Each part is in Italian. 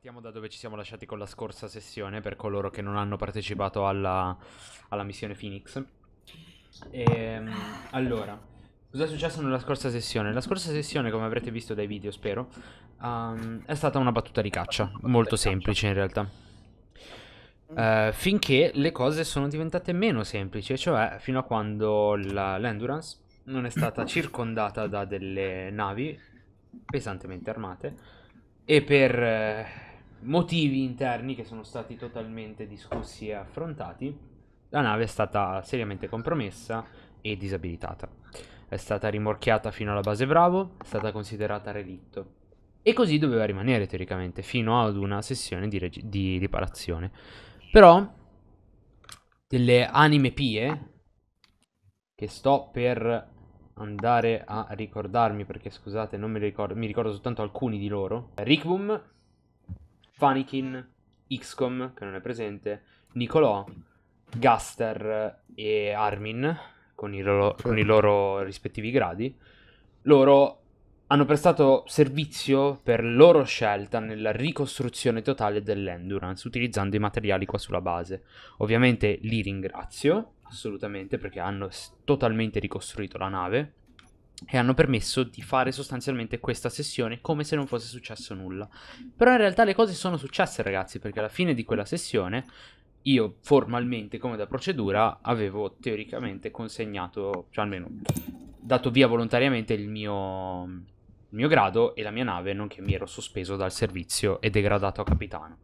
Partiamo da dove ci siamo lasciati con la scorsa sessione per coloro che non hanno partecipato alla, alla missione Phoenix. E, ehm, allora, cosa è successo nella scorsa sessione? La scorsa sessione, come avrete visto dai video, spero, um, è stata una battuta di caccia, molto semplice in realtà. Uh, finché le cose sono diventate meno semplici, cioè fino a quando la, l'Endurance non è stata circondata da delle navi pesantemente armate e per eh, motivi interni che sono stati totalmente discussi e affrontati, la nave è stata seriamente compromessa e disabilitata. È stata rimorchiata fino alla base Bravo, è stata considerata relitto. E così doveva rimanere teoricamente fino ad una sessione di, reg- di riparazione. Però delle anime pie che sto per andare a ricordarmi perché scusate non me le ricordo, mi ricordo soltanto alcuni di loro. Rickboom Vanikin, XCOM, che non è presente, Nicolò, Gaster e Armin, con i loro, con i loro rispettivi gradi. Loro hanno prestato servizio per loro scelta nella ricostruzione totale dell'endurance utilizzando i materiali qua sulla base. Ovviamente li ringrazio assolutamente perché hanno totalmente ricostruito la nave e hanno permesso di fare sostanzialmente questa sessione come se non fosse successo nulla. Però in realtà le cose sono successe ragazzi, perché alla fine di quella sessione io formalmente come da procedura avevo teoricamente consegnato, cioè almeno dato via volontariamente il mio, il mio grado e la mia nave, nonché mi ero sospeso dal servizio e degradato a capitano.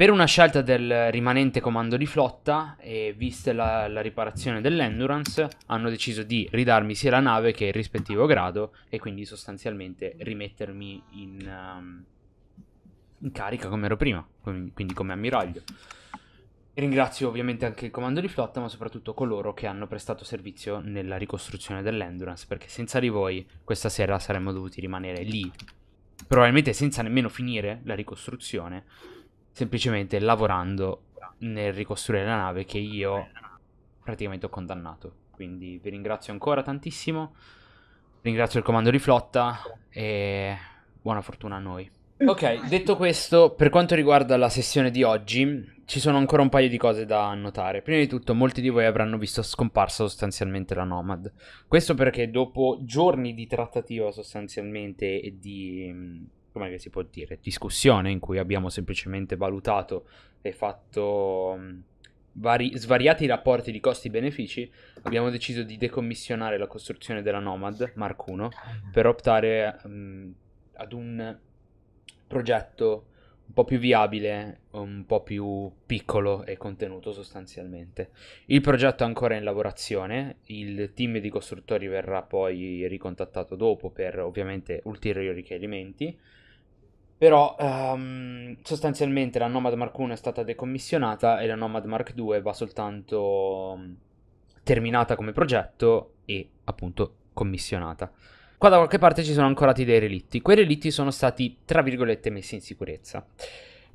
Per una scelta del rimanente comando di flotta e vista la, la riparazione dell'endurance hanno deciso di ridarmi sia la nave che il rispettivo grado e quindi sostanzialmente rimettermi in, um, in carica come ero prima, quindi come ammiraglio. Ringrazio ovviamente anche il comando di flotta, ma soprattutto coloro che hanno prestato servizio nella ricostruzione dell'endurance, perché senza di voi questa sera saremmo dovuti rimanere lì, probabilmente senza nemmeno finire la ricostruzione semplicemente lavorando nel ricostruire la nave che io praticamente ho condannato. Quindi vi ringrazio ancora tantissimo, ringrazio il comando di flotta e buona fortuna a noi. Ok, detto questo, per quanto riguarda la sessione di oggi, ci sono ancora un paio di cose da annotare. Prima di tutto, molti di voi avranno visto scomparsa sostanzialmente la Nomad. Questo perché dopo giorni di trattativa sostanzialmente e di come si può dire, discussione in cui abbiamo semplicemente valutato e fatto mm, vari, svariati rapporti di costi-benefici, abbiamo deciso di decommissionare la costruzione della Nomad Mark 1 per optare mh, mm, ad un progetto un po' più viabile, un po' più piccolo e contenuto sostanzialmente. Il progetto è ancora in lavorazione, il team di costruttori verrà poi ricontattato dopo per ovviamente ulteriori chiarimenti però um, sostanzialmente la Nomad Mark 1 è stata decommissionata e la Nomad Mark 2 va soltanto mm, terminata come progetto e appunto commissionata. Qua da qualche parte ci sono ancora dei relitti. Quei relitti sono stati, tra virgolette, messi in sicurezza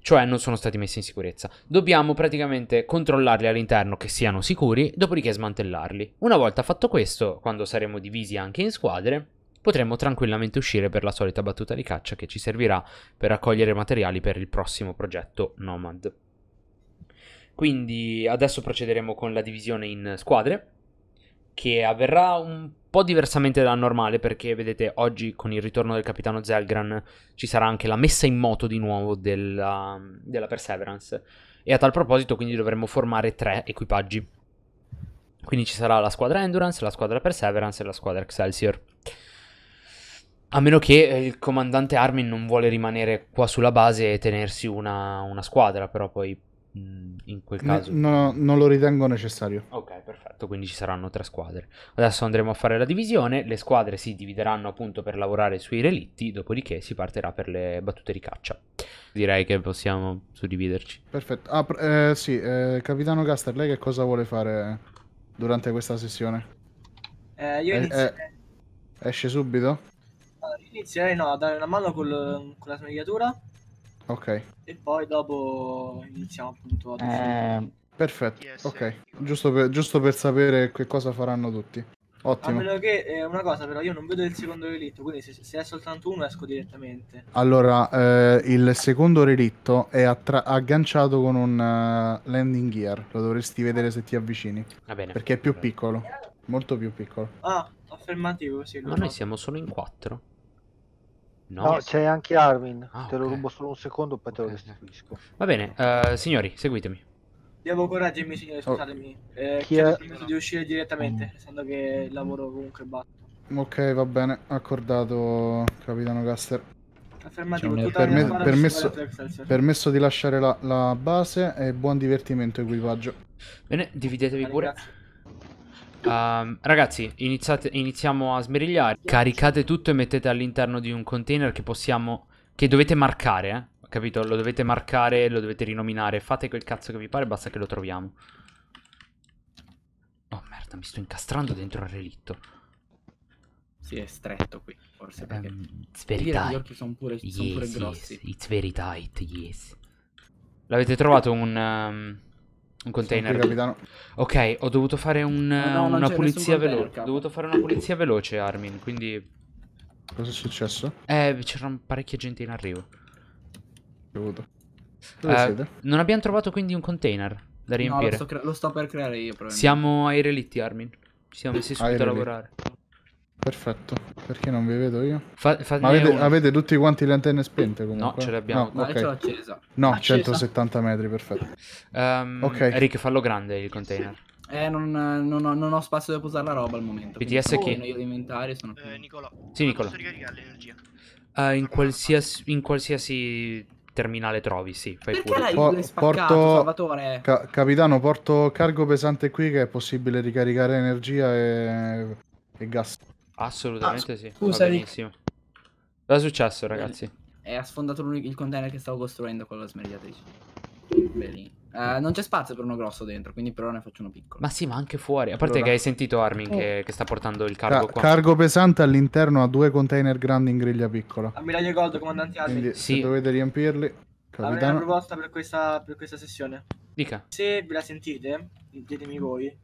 cioè non sono stati messi in sicurezza. Dobbiamo praticamente controllarli all'interno che siano sicuri, dopodiché smantellarli. Una volta fatto questo, quando saremo divisi anche in squadre, potremmo tranquillamente uscire per la solita battuta di caccia che ci servirà per raccogliere materiali per il prossimo progetto Nomad. Quindi adesso procederemo con la divisione in squadre, che avverrà un po' diversamente dal normale perché vedete oggi con il ritorno del capitano Zelgran ci sarà anche la messa in moto di nuovo della, della Perseverance e a tal proposito quindi dovremmo formare tre equipaggi. Quindi ci sarà la squadra Endurance, la squadra Perseverance e la squadra Excelsior. A meno che eh, il comandante Armin non vuole rimanere qua sulla base e tenersi una, una squadra, però poi mm, in quel caso... No, no, non lo ritengo necessario. Ok, perfetto, quindi ci saranno tre squadre. Adesso andremo a fare la divisione, le squadre si divideranno appunto per lavorare sui relitti, dopodiché si partirà per le battute di caccia. Direi che possiamo suddividerci. Perfetto. Ah, eh, sì, eh, Capitano Caster, lei che cosa vuole fare durante questa sessione? Eh, io eh, inizio... Eh, esce subito? inizierei no, a dare una mano col, con la smagliatura. Ok. E poi dopo iniziamo appunto ad eh... Perfetto, yes, ok. Giusto per, giusto per, sapere che cosa faranno tutti. Ottimo. A meno che eh, una cosa, però, io non vedo il secondo relitto, quindi se, se è soltanto uno esco direttamente. Allora, eh, il secondo relitto è agganciato con un uh, landing gear. Lo dovresti vedere se ti avvicini. Va bene. Perché è più piccolo. Molto più piccolo. Ah, affermativo, sì. Ma noi siamo solo in quattro. No, no c'è anche Armin. Ah, te lo rubo solo un secondo, poi okay. te lo restituisco. Va bene, uh, signori, seguitemi. Devo coraggermi, signori, oh. scusatemi. Oh. Eh, Chi è... di uscire direttamente, mm. essendo che lavoro comunque batto. Ok, va bene, accordato, capitano Caster. Affermativo, diciamo, perme permesso, permesso, di lasciare la, la, base e buon divertimento equipaggio. Bene, dividetevi pure. Grazie. Um, ragazzi, iniziate, iniziamo a smerigliare. Caricate tutto e mettete all'interno di un container che possiamo... Che dovete marcare, eh? Capito? Lo dovete marcare, lo dovete rinominare. Fate quel cazzo che vi pare, basta che lo troviamo. Oh merda, mi sto incastrando dentro al relitto. Si è stretto qui, forse ehm, perché... Um, it's very tight. Gli occhi sono pure, yes, sono pure yes, It's very tight, yes. L'avete trovato un... Um... Un container. Qui, ok, ho dovuto fare un, no, no, una pulizia veloce. Ho dovuto fare una pulizia veloce, Armin. Quindi. Cosa è successo? Eh, c'erano parecchia gente in arrivo. Dove eh, siete? Non abbiamo trovato quindi un container da riempire. No, lo, sto, lo sto per creare io, però. Siamo ai relitti, Armin. Ci siamo messi subito a lavorare. Perfetto, perché non vi vedo io? Fa, avete, avete, tutti quanti le antenne spente comunque? No, ce le abbiamo. No, okay. accesa. No, accesa. 170 metri, perfetto. Um, ok. Rick, fallo grande il container. Eh, non, non, ho, non ho, spazio da posare la roba al momento. BTS chi? Oh, io l'inventario sono... Eh, Nicola. Sì, Nicola. Uh, eh, in, qualsiasi, in qualsiasi terminale trovi, sì. Fai Perché pure. Po- spaccato, porto... Ca capitano, porto cargo pesante qui che è possibile ricaricare energia e, e gas. Assolutamente ah, sì. benissimo. Cosa è successo, ragazzi? eh, ha sfondato il container che stavo costruendo con la smergliatrice. Bellino. Uh, eh, non c'è spazio per uno grosso dentro, quindi però ne faccio uno piccolo. Ma sì, ma anche fuori. A parte allora... che hai sentito Armin che, oh. che, sta portando il cargo Ca qua. Cargo pesante all'interno ha due container grandi in griglia piccola. A migliaia gold, comandanti Armin. Quindi sì. se dovete riempirli. Capitano. Avrei una proposta per questa, per questa sessione. Dica. Se ve la sentite, ditemi voi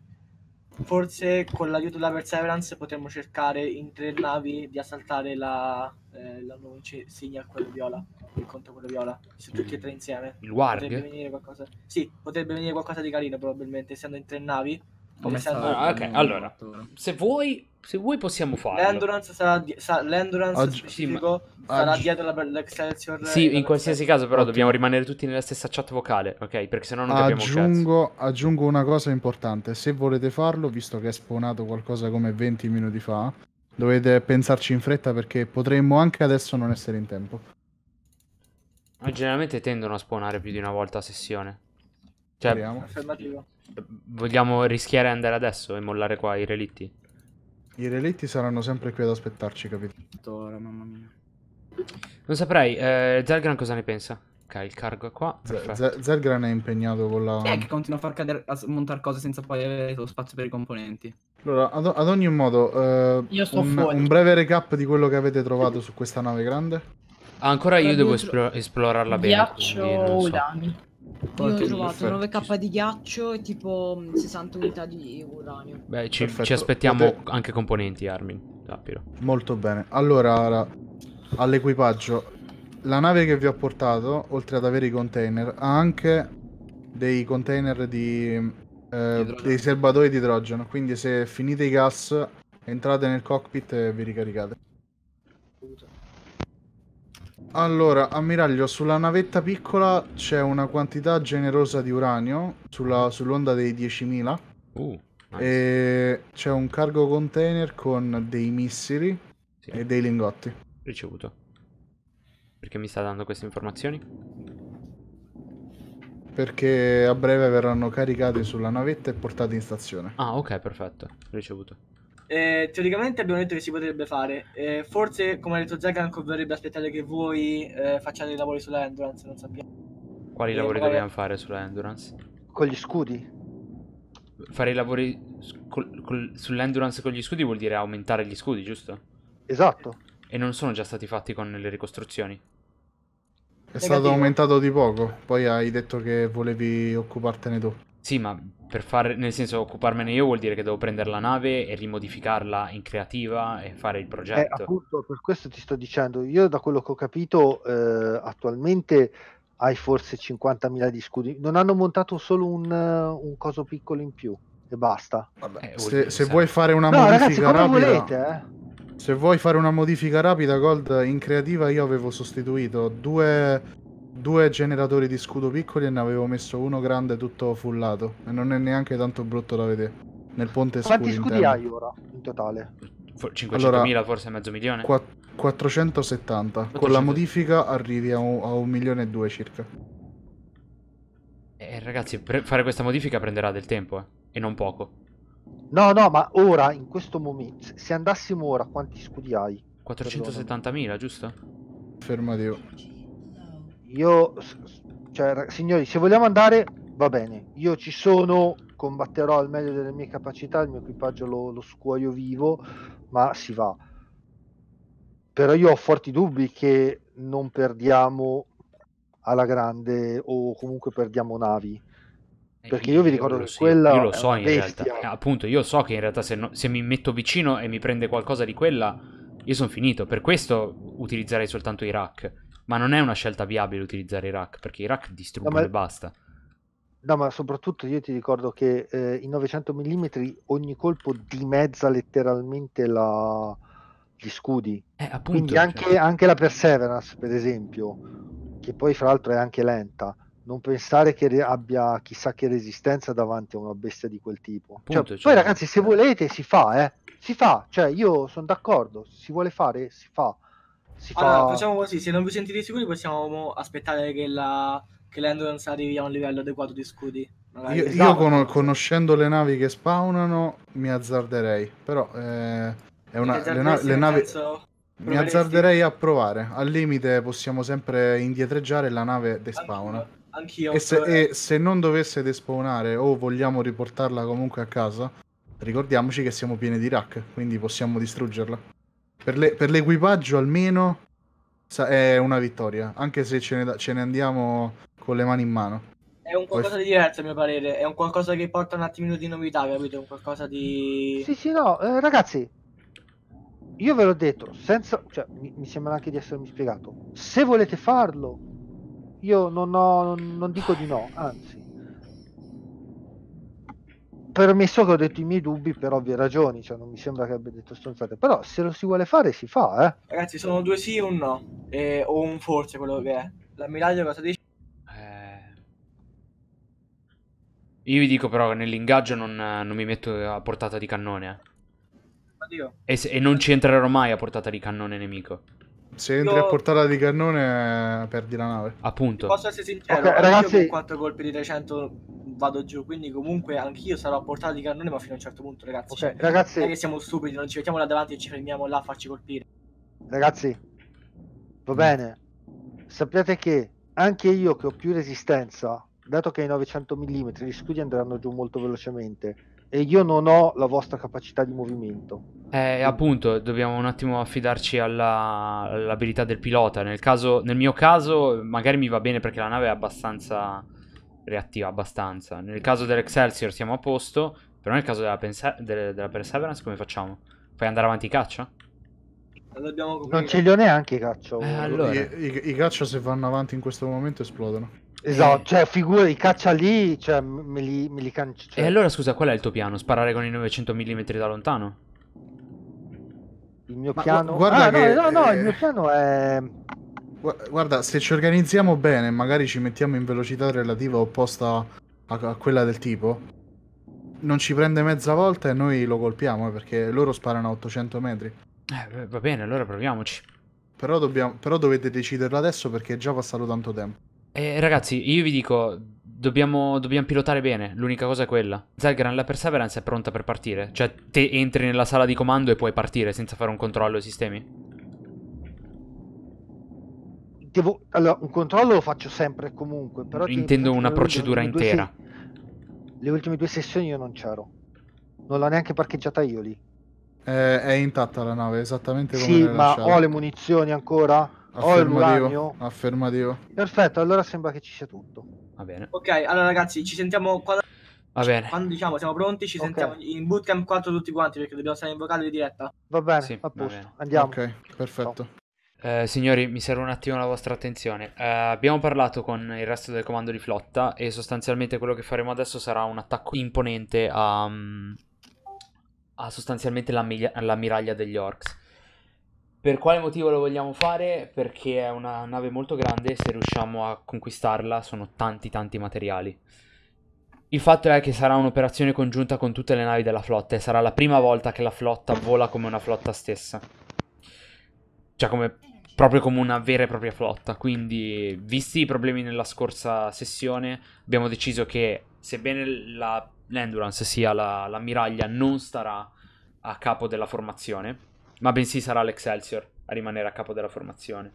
forse con l'aiuto della Perseverance potremmo cercare in tre navi di assaltare la, eh, la nuova insignia, quello viola, il conto quello viola, se tutti e tre insieme. Il warg? Potrebbe venire qualcosa... Sì, potrebbe venire qualcosa di carino probabilmente, essendo in tre navi come ah, ok, allora, se vuoi, se vuoi possiamo farlo. L'endurance sarà, di- sa- l'endurance Oggi, specifico ma... sarà Oggi. dietro la, l'Excelsior. Sì, in qualsiasi caso però Oggi. dobbiamo rimanere tutti nella stessa chat vocale, ok? Perché sennò non abbiamo aggiungo, aggiungo una cosa importante, se volete farlo, visto che è spawnato qualcosa come 20 minuti fa, dovete pensarci in fretta perché potremmo anche adesso non essere in tempo. Ma generalmente tendono a spawnare più di una volta a sessione. Cioè, Speriamo. Affermativo. Vogliamo rischiare di andare adesso e mollare qua i relitti? I relitti saranno sempre qui ad aspettarci, capito? Ora, mamma mia. Non saprei, eh, Zelgran cosa ne pensa? Ok, il cargo è qua. Z Zelgran è impegnato con la... Chi è che continua a far cadere, a smontare cose senza poi avere lo spazio per i componenti? Allora, ad, ad ogni modo, eh, Io sto un, fuori. un breve recap di quello che avete trovato su questa nave grande. Ancora io eh, devo esplo esplorarla bene. Ghiaccio o so. lami. Io ho trovato 9k di ghiaccio e tipo 60 mm, unità di uranio. Beh, ci, ci aspettiamo Potete... anche componenti, Armin. Sappilo. Molto bene. Allora, ora, all'equipaggio. La nave che vi ho portato, oltre ad avere i container, ha anche dei container di... Eh, dei serbatoi di idrogeno. Quindi se finite i gas, entrate nel cockpit e vi ricaricate. Allora, ammiraglio, sulla navetta piccola c'è una quantità generosa di uranio sull'onda sull dei 10.000. Uh, nice. E c'è un cargo container con dei missili sì. e dei lingotti. Ricevuto. Perché mi sta dando queste informazioni? Perché a breve verranno caricati sulla navetta e portati in stazione. Ah, ok, perfetto. Ricevuto. Eh, teoricamente abbiamo detto che si potrebbe fare. Eh, forse, come ha detto Zagan, converrebbe aspettare che voi eh, facciate i lavori sulla endurance, non sappiamo. Quali eh, lavori magari... dobbiamo fare sulla endurance? Con gli scudi. Fare i lavori col, col, sull'endurance con gli scudi vuol dire aumentare gli scudi, giusto? Esatto. E non sono già stati fatti con le ricostruzioni? È stato aumentato di poco, poi hai detto che volevi occupartene tu. Sì, ma per fare, nel senso, occuparmene io vuol dire che devo prendere la nave e rimodificarla in creativa e fare il eh, progetto. Eh, appunto, per questo ti sto dicendo, io da quello che ho capito, eh, attualmente hai forse 50.000 di scudi, non hanno montato solo un, un coso piccolo in più e basta. Vabbè, eh, se, se vuoi fare una no, modifica ragazzi, rapida... Volete, eh. se vuoi fare una modifica rapida, Gold, in creativa io avevo sostituito due due generatori di scudo piccoli e ne avevo messo uno grande tutto fullato. E non è neanche tanto brutto da vedere. Nel ponte scudo. Quanti scudi interno. hai ora in totale? 500.000 allora, forse mezzo milione? 470. 800. Con la modifica arrivi a un, a un milione e due circa. Eh, ragazzi, fare questa modifica prenderà del tempo, eh. E non poco. No, no, ma ora, in questo momento, se andassimo ora, quanti scudi hai? 470.000, giusto? Affermativo. Io, cioè, signori, se vogliamo andare, va bene. Io ci sono, combatterò al meglio delle mie capacità, il mio equipaggio lo, lo scuoio vivo, ma si va. Però io ho forti dubbi che non perdiamo alla grande o comunque perdiamo navi. Eh, Perché io vi ricordo io che quella. Io lo so in realtà. Eh, appunto, io so che in realtà se, no, se, mi metto vicino e mi prende qualcosa di quella, io sono finito. Per questo utilizzerei soltanto i rack ma non è una scelta viabile utilizzare i rack, perché i rack distruggono no, ma... e basta. No, ma soprattutto io ti ricordo che eh, in 900 mm ogni colpo dimezza letteralmente la... gli scudi. Eh, appunto, Quindi cioè. anche, cioè... anche la Perseverance, per esempio, che poi fra l'altro è anche lenta, non pensare che re- abbia chissà che resistenza davanti a una bestia di quel tipo. Cioè, appunto, cioè, cioè... Poi ragazzi, se volete si fa, eh. Si fa, cioè io sono d'accordo, si vuole fare, si fa allora, fa... facciamo così, se non vi sentite sicuri possiamo aspettare che la che l'endurance arrivi a un livello adeguato di scudi. Io, io con, conoscendo le navi che spawnano mi azzarderei, però eh, è una, le, na- le navi... Penso... Mi azzarderei a provare, al limite possiamo sempre indietreggiare la nave despawna. Anch'io. Anch'io e, se, e se non dovesse despawnare o vogliamo riportarla comunque a casa, ricordiamoci che siamo pieni di rack, quindi possiamo distruggerla. Per, le, per l'equipaggio almeno sa- è una vittoria, anche se ce ne, da- ce ne, andiamo con le mani in mano. È un qualcosa di diverso a mio parere, è un qualcosa che porta un attimino di novità, capito? un qualcosa di... Sì, sì, no, eh, ragazzi, io ve l'ho detto, senza, cioè, mi, mi, sembra anche di essermi spiegato, se volete farlo, io non, ho, non, non dico di no, anzi, permesso che ho detto i miei dubbi per ovvie ragioni, cioè non mi sembra che abbia detto stronzate, però se lo si vuole fare si fa, eh. Ragazzi, sono due sì e un no, eh, o un forse quello che è. L'ammiraglio cosa dice? Eh... Io vi dico però che nell'ingaggio non, non, mi metto a portata di cannone. Eh. E, se, e non ci entrerò mai a portata di cannone nemico se entri Io... a portata di cannone perdi la nave. Appunto. Posso essere sincero, okay, ecco, ragazzi... con 4 colpi di 300 vado giù, quindi comunque anch'io sarò a portata di cannone, ma fino a un certo punto, ragazzi. Okay, cioè, ragazzi... Non è che siamo stupidi, non ci mettiamo là davanti e ci fermiamo là a farci colpire. Ragazzi, va bene. Sappiate che anche io che ho più resistenza, dato che ai 900 mm gli scudi andranno giù molto velocemente, e io non ho la vostra capacità di movimento. Eh, appunto, dobbiamo un attimo affidarci alla, all'abilità del pilota. Nel, caso, nel mio caso, magari mi va bene perché la nave è abbastanza reattiva, abbastanza. Nel caso dell'Excelsior siamo a posto, però nel caso della, Perse- della, della Perseverance come facciamo? Fai andare avanti caccia? Non ce li ho neanche i caccia. Eh, allora. I, i, I caccia se vanno avanti in questo momento esplodono. Esatto, eh. cioè figure di caccia lì, cioè me li, me li cancio. Cioè. E allora scusa, qual è il tuo piano? Sparare con i 900 mm da lontano? Il mio Ma piano... Guarda ah, che... no, no, no, il mio eh, piano è... Guarda, se ci organizziamo bene, magari ci mettiamo in velocità relativa opposta a, a quella del tipo, non ci prende mezza volta e noi lo colpiamo eh, perché loro sparano a 800 metri. Eh, va bene, allora proviamoci. Però, dobbiamo, però dovete deciderlo adesso perché è già passato tanto tempo. Eh, ragazzi, io vi dico, dobbiamo, dobbiamo pilotare bene, l'unica cosa è quella. Zalgran, la Perseverance è pronta per partire. Cioè, te entri nella sala di comando e puoi partire senza fare un controllo ai sistemi? Devo, allora, un controllo lo faccio sempre e comunque, però... Intendo una procedura intera. Due, le ultime due sessioni io non c'ero. Non l'ho neanche parcheggiata io lì. Eh, è intatta la nave, esattamente come Sì, ma lasciata. ho le munizioni ancora? Affermativo. Affermativo. Perfetto, allora sembra che ci sia tutto. Va bene. Ok, allora ragazzi, ci sentiamo qua. Va bene. Quando diciamo siamo pronti, ci okay. sentiamo in bootcamp 4 tutti quanti perché dobbiamo stare in vocale di diretta. Va bene, sì, a posto. Bene. Andiamo. Ok, perfetto. No. Eh, signori, mi serve un attimo la vostra attenzione. Eh, abbiamo parlato con il resto del comando di flotta e sostanzialmente quello che faremo adesso sarà un attacco imponente a, mm, a sostanzialmente l'ammiraglia degli orcs. Per quale motivo lo vogliamo fare? Perché è una nave molto grande e se riusciamo a conquistarla sono tanti tanti materiali. Il fatto è che sarà un'operazione congiunta con tutte le navi della flotta e sarà la prima volta che la flotta vola come una flotta stessa. Cioè come, proprio come una vera e propria flotta. Quindi, visti i problemi nella scorsa sessione, abbiamo deciso che sebbene l'Endurance sia la, l'ammiraglia non starà a capo della formazione ma bensì sarà l'Excelsior a rimanere a capo della formazione.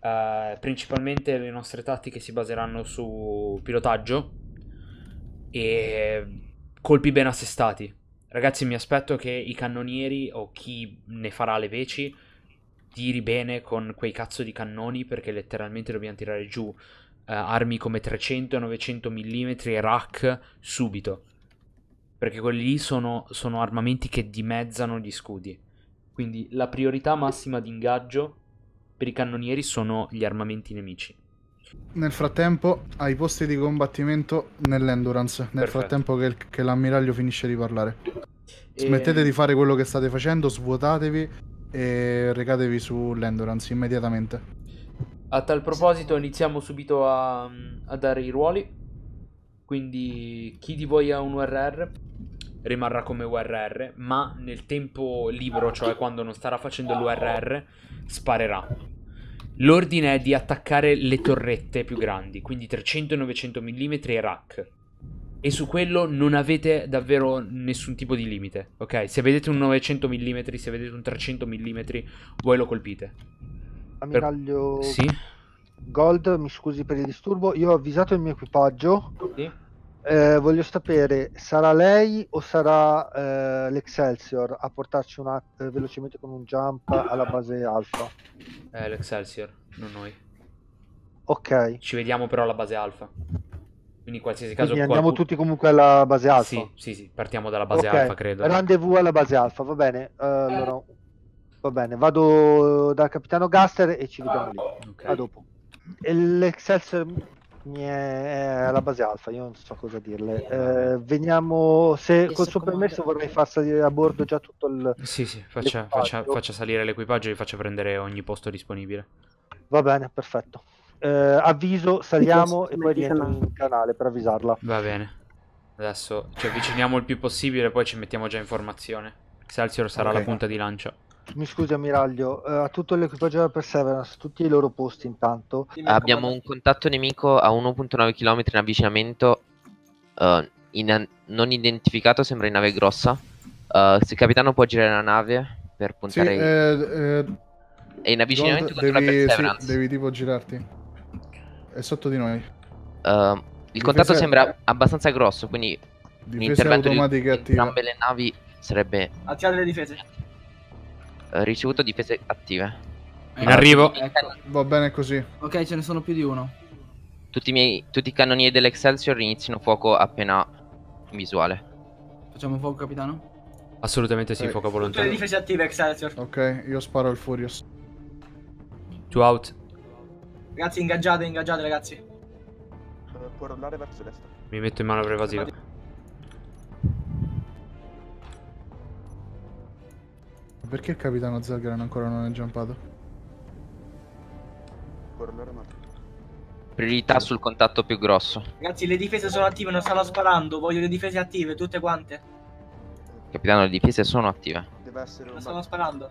Uh, principalmente le nostre tattiche si baseranno su pilotaggio e colpi ben assestati. Ragazzi, mi aspetto che i cannonieri o chi ne farà le veci tiri bene con quei cazzo di cannoni perché letteralmente dobbiamo tirare giù uh, armi come 300 e 900 mm e rack subito. Perché quelli lì sono, sono armamenti che dimezzano gli scudi quindi la priorità massima di ingaggio per i cannonieri sono gli armamenti nemici. Nel frattempo, ai posti di combattimento nell'endurance, nel Perfetto. frattempo che, che l'ammiraglio finisce di parlare. E... Ehm Smettete di fare quello che state facendo, svuotatevi e recatevi sull'endurance immediatamente. A tal proposito iniziamo subito a, a dare i ruoli. Quindi chi di voi ha un URR? rimarrà come URR, ma nel tempo libero, cioè quando non starà facendo l'URR, sparerà. L'ordine è di attaccare le torrette più grandi, quindi 300-900 mm e rack. E su quello non avete davvero nessun tipo di limite, ok? Se vedete un 900 mm, se vedete un 300 mm, voi lo colpite. Ammiraglio... Ah, per... Sì? Gold, mi scusi per il disturbo, io ho avvisato il mio equipaggio. Sì? eh, voglio sapere, sarà lei o sarà eh, l'Excelsior a portarci una, eh, velocemente con un jump alla base alfa? Eh, L'Excelsior, non noi. Ok. Ci vediamo però alla base alfa. Quindi in qualsiasi caso... Quindi andiamo qualcuno... tutti comunque alla base alfa. Sì, sì, sì, partiamo dalla base okay. alfa, credo. Rendezvous alla base alfa, va bene. Uh, allora, va bene, vado dal capitano Gaster e ci vediamo lì. Okay. A dopo. E L'Excelsior mi è alla base alfa, io non so cosa dirle. Eh, eh veniamo, se col suo permesso vorrei far salire a bordo già tutto il... Sì, sì, faccia, faccia, faccia salire l'equipaggio e vi faccia prendere ogni posto disponibile. Va bene, perfetto. Eh, avviso, saliamo e poi rientro in canale per avvisarla. Va bene. Adesso ci avviciniamo il più possibile, poi ci mettiamo già in formazione. Excelsior sarà okay. la punta di lancia mi scusi ammiraglio, eh, a tutto l'equipaggio della Perseverance, tutti i loro posti intanto. Eh, abbiamo un contatto nemico a 1.9 km in avvicinamento, uh, in, non identificato, sembra in nave grossa. Uh, se il capitano può girare la nave per puntare... Sì, eh, eh, è in avvicinamento contro devi, la Perseverance. Sì, devi tipo girarti. È sotto di noi. il Difesa... contatto sembra abbastanza grosso, quindi... Difesa automatica di attiva. Entrambe le navi sarebbe... Attivate le difese. Eh, ricevuto difese attive. In arrivo. Ah, ecco. Va bene così. Ok, ce ne sono più di uno. Tutti i, miei, tutti i cannonieri dell'Excelsior iniziano fuoco appena in visuale. Facciamo fuoco, capitano? Assolutamente sì, okay. Eh. fuoco volontario. Tutte le difese attive, Excelsior. Ok, io sparo il Furious. Two out. Ragazzi, ingaggiate, ingaggiate, ragazzi. Eh, Puoi rollare verso destra. Mi metto in mano prevasiva. Perché il capitano Zagran ancora non è jumpato? Priorità sul contatto più grosso. Ragazzi, le difese sono attive, non stanno sparando. Voglio le difese attive, tutte quante. Capitano, le difese sono attive. Deve essere Non stanno sparando.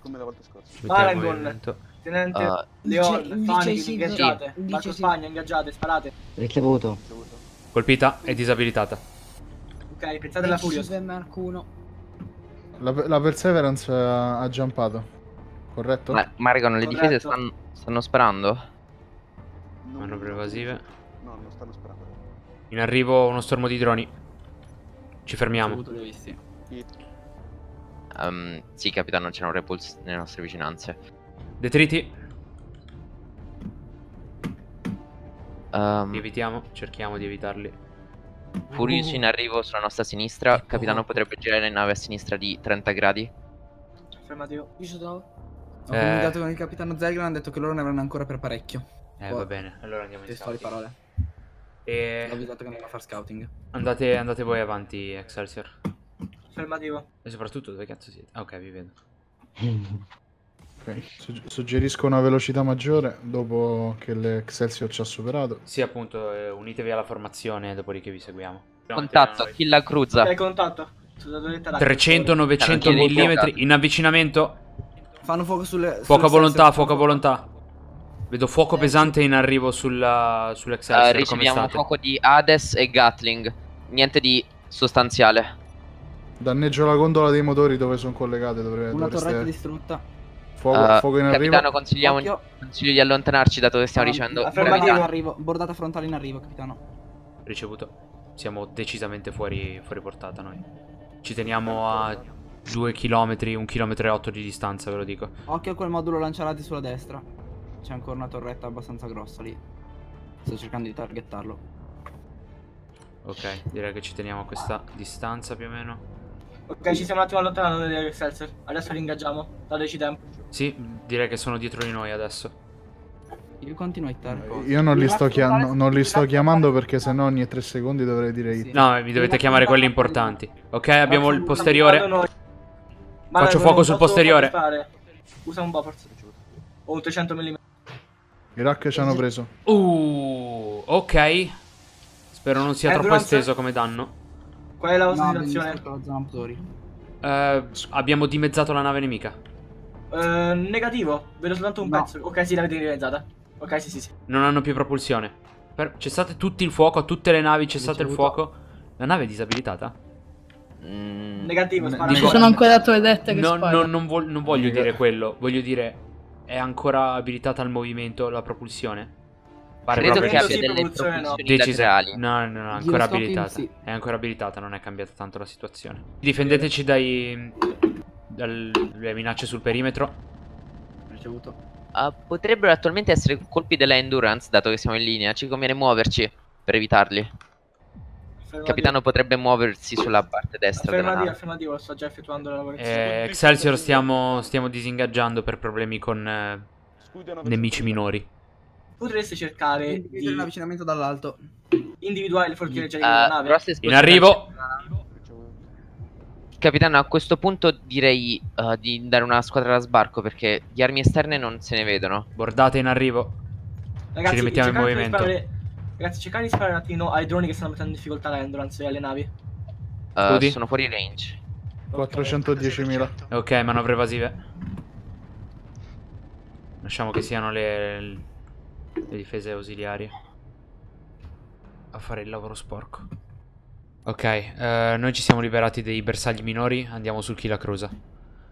Come la volta scorsa. Paragon, tenente uh, Leon, Fanny, ingaggiate. Marco Spagna, ingaggiate, sparate. Ricevuto. Colpita e disabilitata. Ok, pensate alla Furious. Marco 1. La, la Perseverance ha, jumpato, corretto? Ma, Marco, le corretto. difese stanno, stanno sparando? Non Hanno prevasive? No, non stanno sparando. In arrivo uno stormo di droni. Ci fermiamo. Um, sì, capitano, c'è un repulse nelle nostre vicinanze. Detriti. Um... Li evitiamo, cerchiamo di evitarli. Furious uh. in arrivo sulla nostra sinistra. Ecco. Capitano potrebbe girare in nave a sinistra di 30 gradi. Fermati io. Io sono. Eh. Ho eh... comunicato con il capitano Zergran, ha detto che loro ne avranno ancora per parecchio. Eh, Qua. va bene, allora andiamo in scouting. parole. E... L'ho avvisato che andiamo a far scouting. Andate, andate voi avanti, Excelsior. Fermativo. E soprattutto dove cazzo siete? Ah, ok, vi vedo. Ok, suggerisco una velocità maggiore dopo che l'Excelsior ci ha superato. Sì, appunto, eh, unitevi alla formazione, dopodiché vi seguiamo. Contatto, no, la cruzza. Ok, contatto. 300-900 mm in avvicinamento. Fanno fuoco sulle... Fuoco a volontà, fuoco a volontà. Vedo fuoco eh, pesante in arrivo sulla, sull'Excelsior. Uh, riceviamo fuoco di Hades e Gatling. Niente di sostanziale. Danneggio la gondola dei motori dove sono collegate. Dovrebbe, Una torretta distrutta. Fuoco, uh, fuoco in capitano, arrivo. consigliamo consiglio di allontanarci da dove stiamo ah, dicendo. Frontale in arrivo, bordata frontale in arrivo, capitano. Ricevuto. Siamo decisamente fuori, fuori portata noi. Ci teniamo a 2 km, 1 km e 8 di distanza, ve lo dico. Occhio a quel modulo lanciarati sulla destra. C'è ancora una torretta abbastanza grossa lì. Sto cercando di targettarlo. Ok, direi che ci teniamo a questa distanza più o meno. Ok, ci siamo un attimo allontanando dai Excelsior. Adesso li ingaggiamo. Dateci tempo. Sì, direi che sono dietro di noi adesso. Io continuo a hittare eh, Io non li, sto, chiam non li sto, chiamando perché sennò ogni 3 secondi dovrei dire hit. No, mi dovete chiamare quelli importanti. Ok, abbiamo il posteriore. Faccio fuoco sul posteriore. Usa un buffer. Ho un 300 mm. Iraq ci hanno preso. Uh, ok. Spero non sia eh, troppo esteso come danno. Qual è la vostra situazione? Eh, abbiamo dimezzato la nave nemica. Ehm, negativo, vedo soltanto un no. pezzo. Ok, sì, l'avete realizzata. Ok, sì, sì, sì. Non hanno più propulsione. Per... Cessate tutti il fuoco, tutte le navi, cessate il fuoco. La nave è disabilitata? Mm, negativo, spara. Dico... Ci sono ancora le dette che no, no, non, vo non voglio dire quello, voglio dire è ancora abilitata al movimento la propulsione. Pare Credo che abbia delle propulsioni no. Decisioni. No, no, no, ancora abilitata. È ancora abilitata, non è cambiata tanto la situazione. Difendeteci dai dalle minacce sul perimetro? Ricevuto. Uh, potrebbero attualmente essere colpi della endurance, dato che siamo in linea. Ci conviene muoverci per evitarli. Il capitano potrebbe muoversi sulla parte destra afferma della nave. Affermativo, sto già effettuando la lavorazione. Eh, Excelsior stiamo, stiamo, disingaggiando per problemi con eh, nemici minori. Potreste cercare di... avvicinamento dall'alto. Individuare le forchine già uh, in ah, nave. In arrivo! In arrivo capitano, a questo punto direi uh, di dare una squadra da sbarco perché di armi esterne non se ne vedono. Bordate in arrivo. Ragazzi, Ci rimettiamo in movimento. Sparare... Ragazzi, cercate di sparare un attimo ai droni che stanno mettendo in difficoltà la endurance e navi. Uh, sono fuori range. 410.000. Ok, manovre evasive. Lasciamo che siano le, le difese ausiliarie a fare il lavoro sporco. Ok, eh, noi ci siamo liberati dei bersagli minori, andiamo sul Kila Cruza.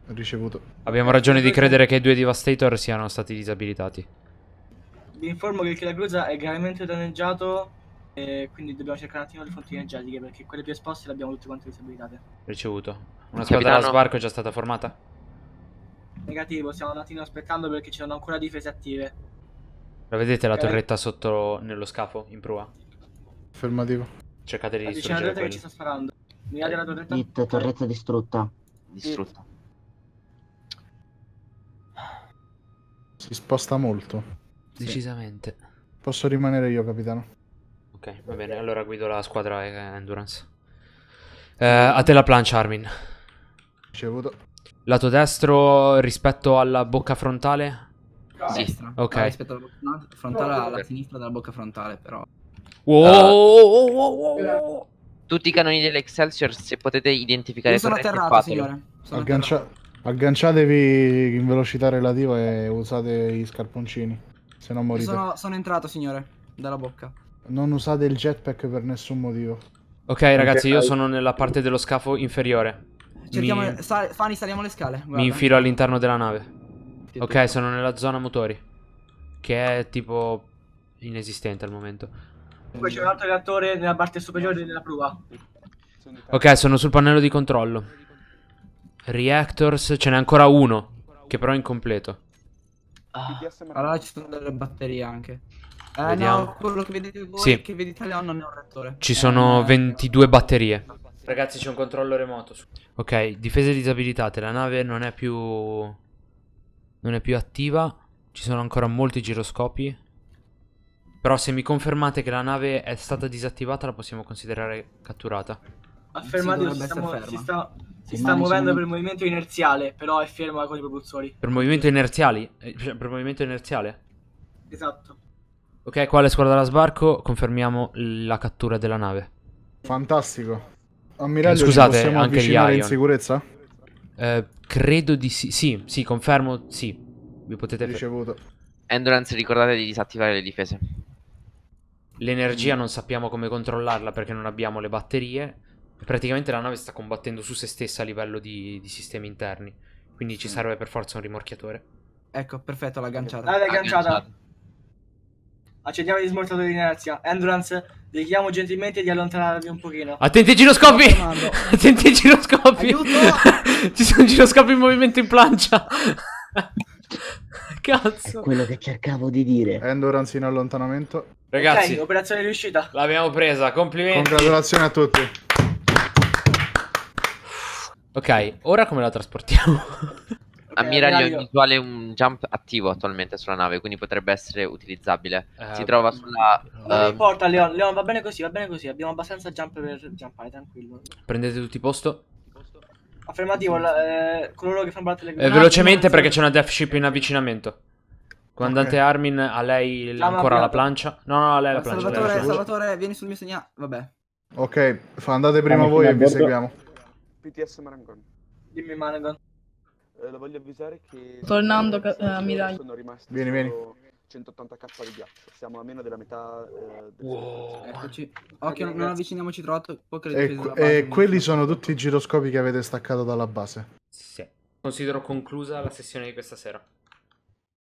Ricevuto. Abbiamo ragione di credere che i due Devastator siano stati disabilitati. Vi informo che il Kila Cruza è gravemente danneggiato, e quindi dobbiamo cercare un attimo le fonti energetiche, perché quelle più esposte le abbiamo tutte quante disabilitate. Ricevuto. Una squadra da sbarco è già stata formata? Negativo, stiamo un attimo aspettando perché ci sono ancora difese attive. La vedete okay. la torretta sotto nello scafo, in prua? Affermativo. Cercate di distruggere quelli. che ci sta sparando. Mirate eh, la torretta. Hit, torretta distrutta. Distrutta. Si sposta molto. Sì. Decisamente. Posso rimanere io, capitano. Ok, va bene. Allora guido la squadra eh, Endurance. Eh, a te la plancia, Armin. Ricevuto. Lato destro rispetto alla bocca frontale? Destra. Ok. No, ah, rispetto alla bocca frontale, alla sinistra della bocca frontale, però. Wow, uh, Tutti i canoni dell'Excelsior, se potete identificare... Io sono atterrato, fatelo. signore. Sono Aggancia atterrato. Agganciatevi in velocità relativa e usate i scarponcini, se no morite. Sono, sono entrato, signore, dalla bocca. Non usate il jetpack per nessun motivo. Ok, ragazzi, io sono nella parte dello scafo inferiore. Cerchiamo. Mi... Sal... Fani, saliamo le scale. Guarda. Mi infilo all'interno della nave. Ok, sono nella zona motori. Che è tipo inesistente al momento. Poi c'è un altro reattore nella parte superiore della prua. Ok, sono sul pannello di controllo. Reactors, ce n'è ancora uno. Che però è incompleto. Ah, allora ci sono delle batterie anche. Eh Vediamo. no, quello che vedete voi, sì. che vedete là, non è un reattore. Ci sono 22 eh, batterie. Ragazzi, c'è un controllo remoto. Ok, difese disabilitate. La nave non è più... Non è più attiva. Ci sono ancora molti giroscopi. Però se mi confermate che la nave è stata disattivata la possiamo considerare catturata. Affermate sì, siamo, si sta, si sta muovendo sono... per movimento inerziale, però è ferma con i propulsori. Per movimento inerziale? Eh, cioè, per movimento inerziale? Esatto. Ok, quale squadra da sbarco? Confermiamo la cattura della nave. Fantastico. Ammiraglio, Scusate, ci anche gli Ion. in sicurezza? Eh, credo di sì. Sì, sì, confermo, sì. Vi potete... Ricevuto. Endurance, ricordate di disattivare le difese. L'energia non sappiamo come controllarla perché non abbiamo le batterie. Praticamente la nave sta combattendo su se stessa a livello di, di sistemi interni. Quindi ci mm. serve per forza un rimorchiatore. Ecco, perfetto, l'agganciata. agganciata. agganciata. Accendiamo gli smortatori di inerzia. Endurance, richiamo gentilmente di allontanarvi un pochino. Attenti ai giroscopi! Attenti ai giroscopi! Aiuto! Ci sono giroscopi in movimento in plancia! Cazzo. È quello che cercavo di dire. Enduranzi in allontanamento. Ragazzi, okay, operazione riuscita. L'abbiamo presa, complimenti. Congratulazioni a tutti. Ok, ora come la trasportiamo? Ammiraglio Ammiraglio visuale un jump attivo attualmente sulla nave, quindi potrebbe essere utilizzabile. Eh, si trova sulla. Non uh... importa, Leon. Leon, va bene così, va bene così. Abbiamo abbastanza jump per jumpare, tranquillo. Prendete tutti posto. Affermativo, la, eh, coloro che fanno parte delle... Eh, velocemente perché c'è una death ship in avvicinamento. Comandante okay. Armin, a lei Lama ancora la plancia? No, no, a lei la plancia. Salvatore, lei la Salvatore, vieni sul mio segnale. Vabbè. Ok, andate prima voi e vi seguiamo. PTS Marangon. Dimmi Marangon. Eh, la voglio avvisare che... Tornando, eh, eh Mirai. Sono rimasto... Vieni, vieni. 180 cazzo di ghiaccio. Siamo a meno della metà. Eh, wow. Eccoci. Occhio, non avviciniamoci troppo. E, que- e quelli sono tutti i giroscopi che avete staccato dalla base. Sì. Considero conclusa la sessione di questa sera.